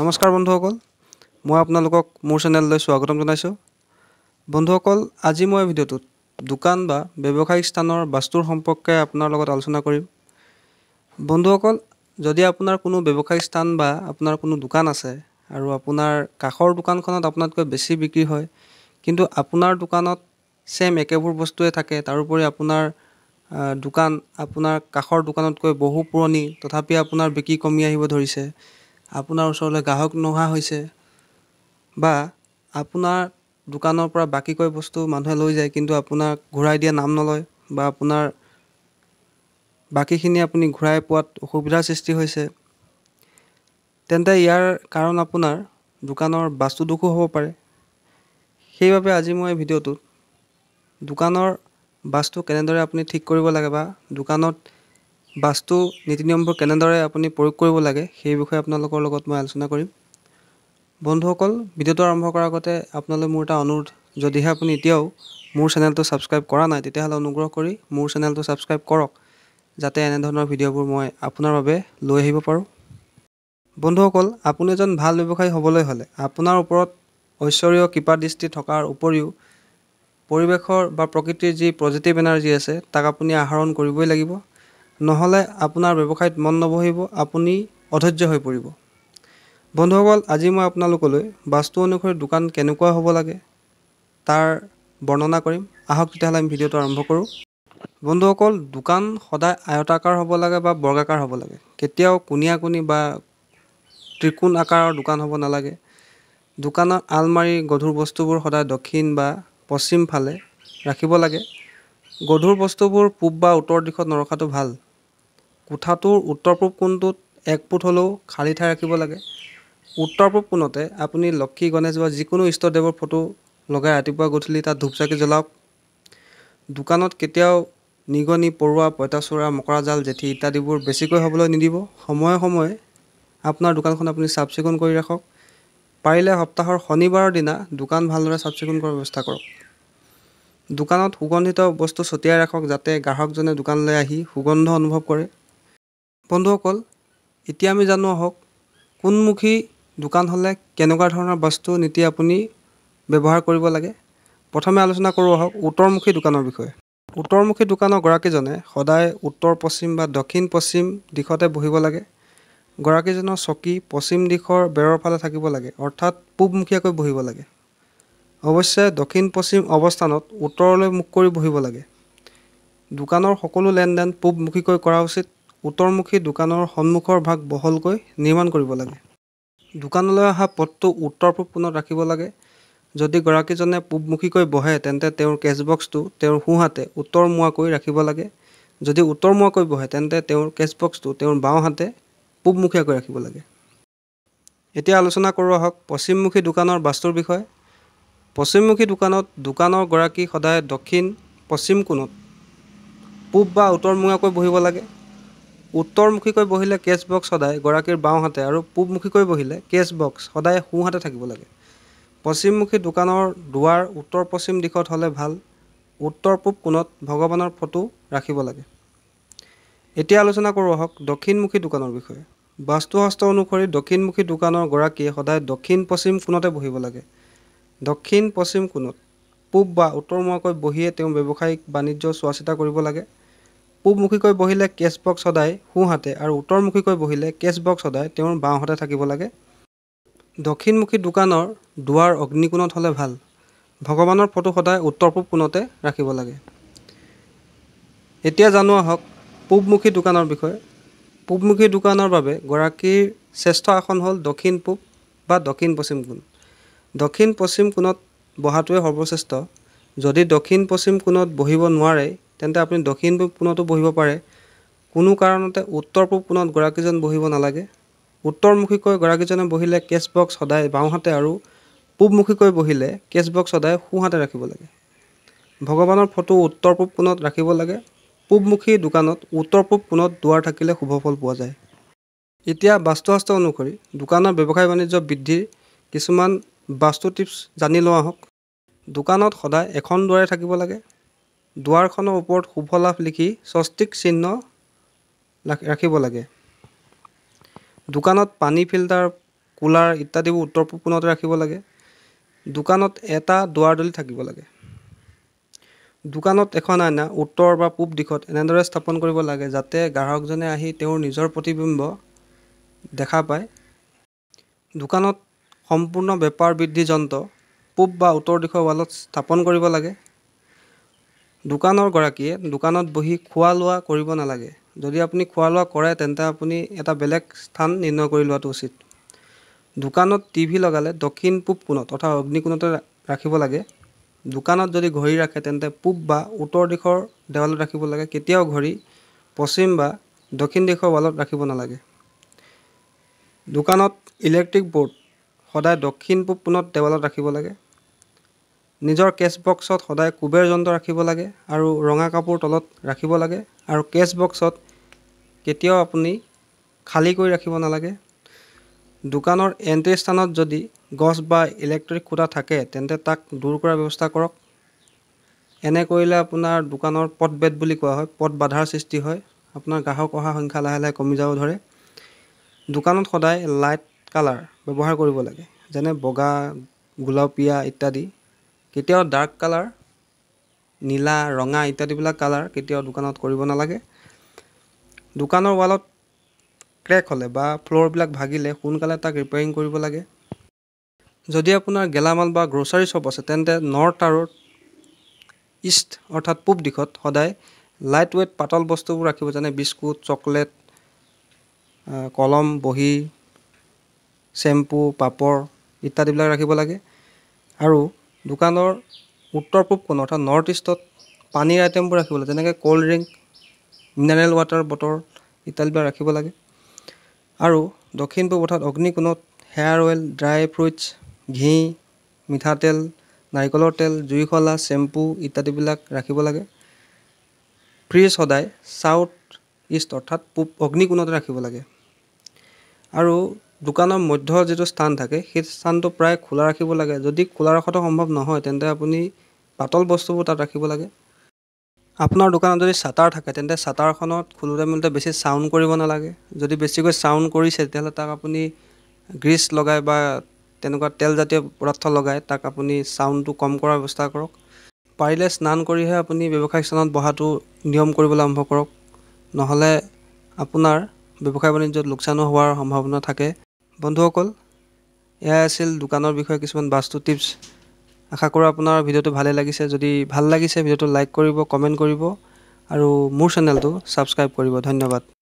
নমস্কাৰ বন্ধুসকল মই আপোনালোকক মোৰ চেনেললৈ স্বাগতম জনাইছোঁ বন্ধুসকল আজি মই ভিডিঅ'টোত দোকান বা ব্যৱসায়িক স্থানৰ বাস্তুৰ সম্পৰ্কে আপোনাৰ লগত আলোচনা কৰিম বন্ধুসকল যদি আপোনাৰ কোনো ব্যৱসায়িক স্থান বা আপোনাৰ কোনো দোকান আছে আৰু আপোনাৰ কাষৰ দোকানখনত আপোনাতকৈ বেছি বিক্ৰী হয় কিন্তু আপোনাৰ দোকানত ছেম একেবোৰ বস্তুৱে থাকে তাৰোপৰি আপোনাৰ দোকান আপোনাৰ কাষৰ দোকানতকৈ বহু পুৰণি তথাপি আপোনাৰ বিক্ৰী কমি আহিব ধৰিছে আপোনাৰ ওচৰলৈ গ্ৰাহক নোহোৱা হৈছে বা আপোনাৰ দোকানৰ পৰা বাকী কৰা বস্তু মানুহে লৈ যায় কিন্তু আপোনাক ঘূৰাই দিয়া নাম নলয় বা আপোনাৰ বাকীখিনি আপুনি ঘূৰাই পোৱাত অসুবিধাৰ সৃষ্টি হৈছে তেন্তে ইয়াৰ কাৰণ আপোনাৰ দোকানৰ বাস্তুদোষো হ'ব পাৰে সেইবাবে আজি মই ভিডিঅ'টোত দোকানৰ বাস্তু কেনেদৰে আপুনি ঠিক কৰিব লাগে বা দোকানত বাস্তু নীতি নিয়মবোৰ কেনেদৰে আপুনি প্ৰয়োগ কৰিব লাগে সেই বিষয়ে আপোনালোকৰ লগত মই আলোচনা কৰিম বন্ধুসকল ভিডিঅ'টো আৰম্ভ কৰাৰ আগতে আপোনালৈ মোৰ এটা অনুৰোধ যদিহে আপুনি এতিয়াও মোৰ চেনেলটো ছাবস্ক্ৰাইব কৰা নাই তেতিয়াহ'লে অনুগ্ৰহ কৰি মোৰ চেনেলটো ছাবস্ক্ৰাইব কৰক যাতে এনেধৰণৰ ভিডিঅ'বোৰ মই আপোনাৰ বাবে লৈ আহিব পাৰোঁ বন্ধুসকল আপুনি এজন ভাল ব্যৱসায়ী হ'বলৈ হ'লে আপোনাৰ ওপৰত ঐশ্বৰীয় কৃপা দৃষ্টি থকাৰ উপৰিও পৰিৱেশৰ বা প্ৰকৃতিৰ যি পজিটিভ এনাৰ্জি আছে তাক আপুনি আহৰণ কৰিবই লাগিব নহ'লে আপোনাৰ ব্যৱসায়ত মন নবহিব আপুনি অধৈৰ্য হৈ পৰিব বন্ধুসকল আজি মই আপোনালোকলৈ বাস্তু অনুসৰি দোকান কেনেকুৱা হ'ব লাগে তাৰ বৰ্ণনা কৰিম আহক তেতিয়াহ'লে আমি ভিডিঅ'টো আৰম্ভ কৰোঁ বন্ধুসকল দোকান সদায় আয়তাকাৰ হ'ব লাগে বা বৰ্গাকাৰ হ'ব লাগে কেতিয়াও কুনিয়া কুনি বা ত্ৰিকোণ আকাৰৰ দোকান হ'ব নালাগে দোকানৰ আলমাৰী গধুৰ বস্তুবোৰ সদায় দক্ষিণ বা পশ্চিম ফালে ৰাখিব লাগে গধুৰ বস্তুবোৰ পূব বা উত্তৰ দিশত নৰখাটো ভাল কোঠাটোৰ উত্তৰ পূব কোণটোত এক ফুট হ'লেও খালী ঠাই ৰাখিব লাগে উত্তৰ পূব কোণতে আপুনি লক্ষী গণেশ বা যিকোনো ইষ্টদেৱৰ ফটো লগাই ৰাতিপুৱা গধূলি তাত ধূপ চাকি জ্বলাওক দোকানত কেতিয়াও নিগনি পৰুৱা পঁইতাচোৰা মকৰা জাল জেঠি ইত্যাদিবোৰ বেছিকৈ হ'বলৈ নিদিব সময়ে সময়ে আপোনাৰ দোকানখন আপুনি চাফ চিকুণ কৰি ৰাখক পাৰিলে সপ্তাহৰ শনিবাৰৰ দিনা দোকান ভালদৰে চাফ চিকুণ কৰাৰ ব্যৱস্থা কৰক দোকানত সুগন্ধিত বস্তু ছটিয়াই ৰাখক যাতে গ্ৰাহকজনে দোকানলৈ আহি সুগন্ধ অনুভৱ কৰে বন্ধুসকল এতিয়া আমি জানো আহক কোনমুখী দোকান হ'লে কেনেকুৱা ধৰণৰ বস্তু নীতি আপুনি ব্যৱহাৰ কৰিব লাগে প্ৰথমে আলোচনা কৰোঁ আহক উত্তৰমুখী দোকানৰ বিষয়ে উত্তৰমুখী দোকানৰ গৰাকীজনে সদায় উত্তৰ পশ্চিম বা দক্ষিণ পশ্চিম দিশতে বহিব লাগে গৰাকীজনৰ চকী পশ্চিম দিশৰ বেৰৰ ফালে থাকিব লাগে অৰ্থাৎ পূবমুখীয়াকৈ বহিব লাগে অৱশ্যে দক্ষিণ পশ্চিম অৱস্থানত উত্তৰলৈ মুখ কৰি বহিব লাগে দোকানৰ সকলো লেনদেন পূবমুখীকৈ কৰা উচিত উত্তৰমুখী দোকানৰ সন্মুখৰ ভাগ বহলকৈ নিৰ্মাণ কৰিব লাগে দোকানলৈ অহা পথটো উত্তৰ পূব পোনত ৰাখিব লাগে যদি গৰাকীজনে পূবমুখীকৈ বহে তেন্তে তেওঁৰ কেচবক্সটো তেওঁৰ সোঁহাতে উত্তৰমুৱাকৈ ৰাখিব লাগে যদি উত্তৰমুৱাকৈ বহে তেন্তে তেওঁৰ কেচবক্সটো তেওঁৰ বাওঁহাতে পূবমুখীয়াকৈ ৰাখিব লাগে এতিয়া আলোচনা কৰোঁ আহক পশ্চিমমুখী দোকানৰ বাস্তুৰ বিষয়ে পশ্চিমমুখী দোকানত দোকানৰ গৰাকী সদায় দক্ষিণ পশ্চিম কোণত পূব বা উত্তৰমুৱাকৈ বহিব লাগে উত্তৰমুখীকৈ বহিলে কেচ বক্স সদায় গৰাকীৰ বাওঁহাতে আৰু পূবমুখীকৈ বহিলে কেচ বক্স সদায় সোঁহাতে থাকিব লাগে পশ্চিমমুখী দোকানৰ দুৱাৰ উত্তৰ পশ্চিম দিশত হ'লে ভাল উত্তৰ পূব কোণত ভগৱানৰ ফটো ৰাখিব লাগে এতিয়া আলোচনা কৰোঁ আহক দক্ষিণমুখী দোকানৰ বিষয়ে বাস্তুশাস্ত্ৰ অনুসৰি দক্ষিণমুখী দোকানৰ গৰাকীয়ে সদায় দক্ষিণ পশ্চিম কোণতে বহিব লাগে দক্ষিণ পশ্চিম কোণত পূব বা উত্তৰমুখীকৈ বহিয়ে তেওঁ ব্যৱসায়িক বাণিজ্য চোৱা চিতা কৰিব লাগে পূবমুখীকৈ বহিলে কেচ বক্স সদায় সোঁহাতে আৰু উত্তৰমুখীকৈ বহিলে কেচ বক্স সদায় তেওঁৰ বাওঁহাতে থাকিব লাগে দক্ষিণমুখী দোকানৰ দুৱাৰ অগ্নিকোণত হ'লে ভাল ভগৱানৰ ফটো সদায় উত্তৰ পূব কোণতে ৰাখিব লাগে এতিয়া জানো আহক পূবমুখী দোকানৰ বিষয়ে পূবমুখী দোকানৰ বাবে গৰাকীৰ শ্ৰেষ্ঠ আসন হ'ল দক্ষিণ পূব বা দক্ষিণ পশ্চিম কোণ দক্ষিণ পশ্চিম কোণত বহাটোৱে সৰ্বশ্ৰেষ্ঠ যদি দক্ষিণ পশ্চিম কোণত বহিব নোৱাৰে তেন্তে আপুনি দক্ষিণ পূব কোণতো বহিব পাৰে কোনো কাৰণতে উত্তৰ পূব কোণত গৰাকীজন বহিব নালাগে উত্তৰমুখীকৈ গৰাকীজনে বহিলে কেছ বক্স সদায় বাওঁহাতে আৰু পূবমুখীকৈ বহিলে কেছ বক্স সদায় সোঁহাতে ৰাখিব লাগে ভগৱানৰ ফটো উত্তৰ পূব কোণত ৰাখিব লাগে পূবমুখী দোকানত উত্তৰ পূব কোণত দুৱাৰ থাকিলে শুভফল পোৱা যায় এতিয়া বাস্তুশাস্ত্ৰ অনুসৰি দোকানৰ ব্যৱসায় বাণিজ্য বৃদ্ধিৰ কিছুমান বাস্তু টিপছ জানি লওঁ আহক দোকানত সদায় এখন দুৱাৰে থাকিব লাগে দুৱাৰখনৰ ওপৰত শুভ লাভ লিখি স্বস্তিক চিহ্ন ৰাখিব লাগে দোকানত পানী ফিল্টাৰ কুলাৰ ইত্যাদিবোৰ উত্তৰ পূৱনতে ৰাখিব লাগে দোকানত এটা দুৱাৰদলি থাকিব লাগে দোকানত এখন আইনা উত্তৰ বা পূব দিশত এনেদৰে স্থাপন কৰিব লাগে যাতে গ্ৰাহকজনে আহি তেওঁৰ নিজৰ প্ৰতিবিম্ব দেখা পায় দোকানত সম্পূৰ্ণ বেপাৰ বৃদ্ধি যন্ত্ৰ পূব বা উত্তৰ দিশৰ ৱালত স্থাপন কৰিব লাগে দোকানৰ গৰাকীয়ে দোকানত বহি খোৱা লোৱা কৰিব নালাগে যদি আপুনি খোৱা লোৱা কৰে তেন্তে আপুনি এটা বেলেগ স্থান নিৰ্ণয় কৰি লোৱাটো উচিত দোকানত টিভি লগালে দক্ষিণ পূব কোণত অৰ্থাৎ অগ্নিকোণতে ৰাখিব লাগে দোকানত যদি ঘড়ী ৰাখে তেন্তে পূব বা উত্তৰ দিশৰ দেৱালত ৰাখিব লাগে কেতিয়াও ঘড়ী পশ্চিম বা দক্ষিণ দিশৰ ৱালত ৰাখিব নালাগে দোকানত ইলেক্ট্ৰিক ব'ৰ্ড সদায় দক্ষিণ পূব কোণত দেৱালত ৰাখিব লাগে নিজৰ কেচ বক্সত সদায় কুবেৰ যন্ত্ৰ ৰাখিব লাগে আৰু ৰঙা কাপোৰ তলত ৰাখিব লাগে আৰু কেচ বক্সত কেতিয়াও আপুনি খালী কৰি ৰাখিব নালাগে দোকানৰ এণ্ট্ৰি স্থানত যদি গছ বা ইলেক্ট্ৰিক খুঁটা থাকে তেন্তে তাক দূৰ কৰাৰ ব্যৱস্থা কৰক এনে কৰিলে আপোনাৰ দোকানৰ পথ বেদ বুলি কোৱা হয় পথ বাধাৰ সৃষ্টি হয় আপোনাৰ গ্ৰাহক অহাৰ সংখ্যা লাহে লাহে কমি যাব ধৰে দোকানত সদায় লাইট কালাৰ ব্যৱহাৰ কৰিব লাগে যেনে বগা গোলাপীয়া ইত্যাদি কেতিয়াও ডাৰ্ক কালাৰ নীলা ৰঙা ইত্যাদিবিলাক কালাৰ কেতিয়াও দোকানত কৰিব নালাগে দোকানৰ ৱালত ক্ৰেক হ'লে বা ফ্ল'ৰবিলাক ভাগিলে সোনকালে তাক ৰিপেয়াৰিং কৰিব লাগে যদি আপোনাৰ গেলামাল বা গ্ৰচাৰী শ্বপ আছে তেন্তে নৰ্থ আৰু ইষ্ট অৰ্থাৎ পূব দিশত সদায় লাইট ৱেইট পাতল বস্তুবোৰ ৰাখিব যেনে বিস্কুট চকলেট কলম বহী শ্বেম্পু পাপৰ ইত্যাদিবিলাক ৰাখিব লাগে আৰু দোকানৰ উত্তৰ পূব কোণ অৰ্থাৎ নৰ্থ ইষ্টত পানীৰ আইটেমবোৰ ৰাখিব লাগে যেনেকৈ cold drink mineral water bottle ইত্যাদিবিলাক ৰাখিব লাগে আৰু দক্ষিণ পূব অৰ্থাৎ অগ্নিকোণত হেয়াৰ অইল ড্ৰাই ফ্ৰুইটছ ঘি মিঠাতেল নাৰিকলৰ তেল জুইশলা চেম্পু ইত্যাদিবিলাক ৰাখিব লাগে ফ্ৰিজ সদায় ছাউথ ইষ্ট অৰ্থাৎ পূব অগ্নিকোণতে ৰাখিব লাগে আৰু দোকানৰ মধ্য যিটো স্থান থাকে সেই স্থানটো প্ৰায় খোলা ৰাখিব লাগে যদি খোলা ৰখাটো সম্ভৱ নহয় তেন্তে আপুনি পাতল বস্তুবোৰ তাত ৰাখিব লাগে আপোনাৰ দোকানত যদি চাটাৰ থাকে তেন্তে চাটাৰখনত খোলোতে মেলোতে বেছি চাউণ্ড কৰিব নালাগে যদি বেছিকৈ চাউণ্ড কৰিছে তেতিয়াহ'লে তাক আপুনি গ্ৰীচ লগাই বা তেনেকুৱা তেলজাতীয় পদাৰ্থ লগাই তাক আপুনি চাউণ্ডটো কম কৰাৰ ব্যৱস্থা কৰক পাৰিলে স্নান কৰিহে আপুনি ব্যৱসায়িক স্থানত বহাটো নিয়ম কৰিবলৈ আৰম্ভ কৰক নহ'লে আপোনাৰ ব্যৱসায় বাণিজ্যত লোকচানো হোৱাৰ সম্ভাৱনা থাকে বন্ধুসকল এয়াই আছিল দোকানৰ বিষয়ে কিছুমান বাস্তু টিপছ আশা কৰোঁ আপোনাৰ ভিডিঅ'টো ভালে লাগিছে যদি ভাল লাগিছে ভিডিঅ'টো লাইক কৰিব কমেণ্ট কৰিব আৰু মোৰ চেনেলটো ছাবস্ক্ৰাইব কৰিব ধন্যবাদ